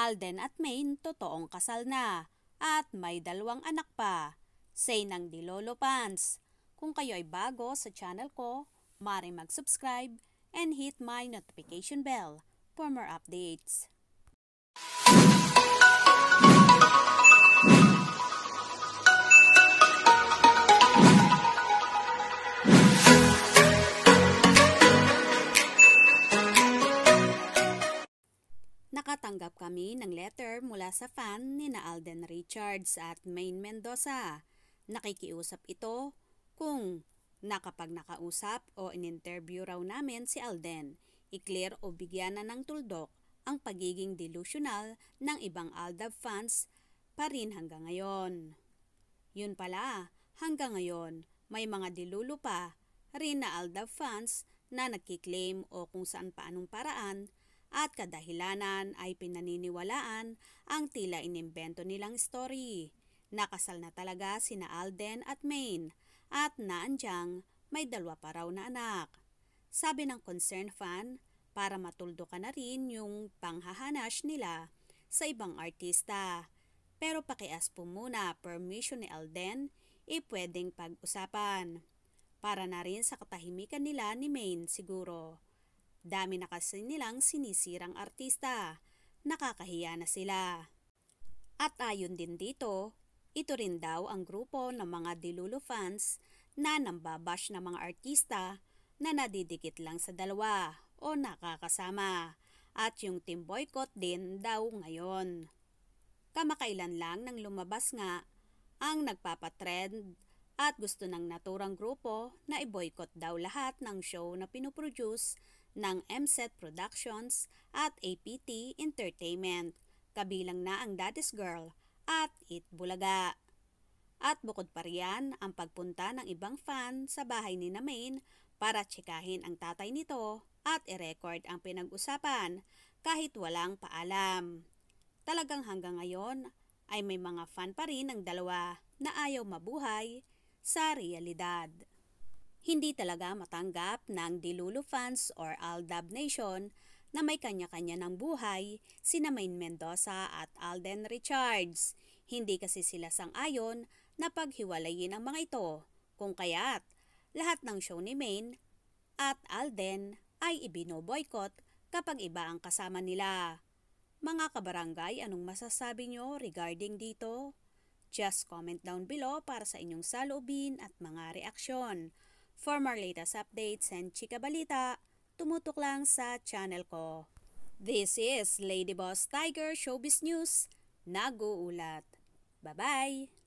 Alden at Maine totoong kasal na at may dalawang anak pa. Say ng Dilolo Pants. Kung kayo ay bago sa channel ko, mari mag-subscribe and hit my notification bell for more updates. kami ng letter mula sa fan ni na Alden Richards at Main Mendoza. Nakikiusap ito kung nakapag nakausap o in-interview raw namin si Alden, i-clear o bigyan na ng tuldok ang pagiging delusional ng ibang Aldab fans pa rin hanggang ngayon. Yun pala, hanggang ngayon, may mga dilulu pa rin na Aldab fans na nagkiklaim o kung saan paanong paraan at kadahilanan ay pinaniniwalaan ang tila inimbento nilang story. Nakasal na talaga sina Alden at Maine at naandyang may dalawa pa raw na anak. Sabi ng concern fan, para matuldo ka na rin yung panghahanas nila sa ibang artista. Pero pakias po muna permission ni Alden, ipwedeng pag-usapan. Para na rin sa katahimikan nila ni Maine siguro. Dami na kasi nilang sinisirang artista. Nakakahiya na sila. At ayon din dito, ito rin daw ang grupo ng mga Dilulu fans na nambabash ng mga artista na nadidikit lang sa dalawa o nakakasama at yung team boycott din daw ngayon. Kamakailan lang nang lumabas nga ang nagpapatrend at gusto ng naturang grupo na i-boycott daw lahat ng show na pinoproduce ng MSET Productions at APT Entertainment, kabilang na ang Daddy's Girl at It Bulaga. At bukod pa riyan ang pagpunta ng ibang fan sa bahay ni Main para tsikahin ang tatay nito at i-record ang pinag-usapan kahit walang paalam. Talagang hanggang ngayon ay may mga fan pa rin ang dalawa na ayaw mabuhay sa realidad. Hindi talaga matanggap ng Dilulu fans or Aldab Nation na may kanya-kanya ng buhay sina Main Mendoza at Alden Richards. Hindi kasi sila sang-ayon na paghiwalayin ang mga ito. Kung kaya't lahat ng show ni Main at Alden ay ibinoboykot kapag iba ang kasama nila. Mga kabarangay, anong masasabi nyo regarding dito? Just comment down below para sa inyong salubin at mga reaksyon. For more latest updates and chika balita, tumutok lang sa channel ko. This is Lady Boss Tiger Showbiz News, nag-uulat. Bye-bye!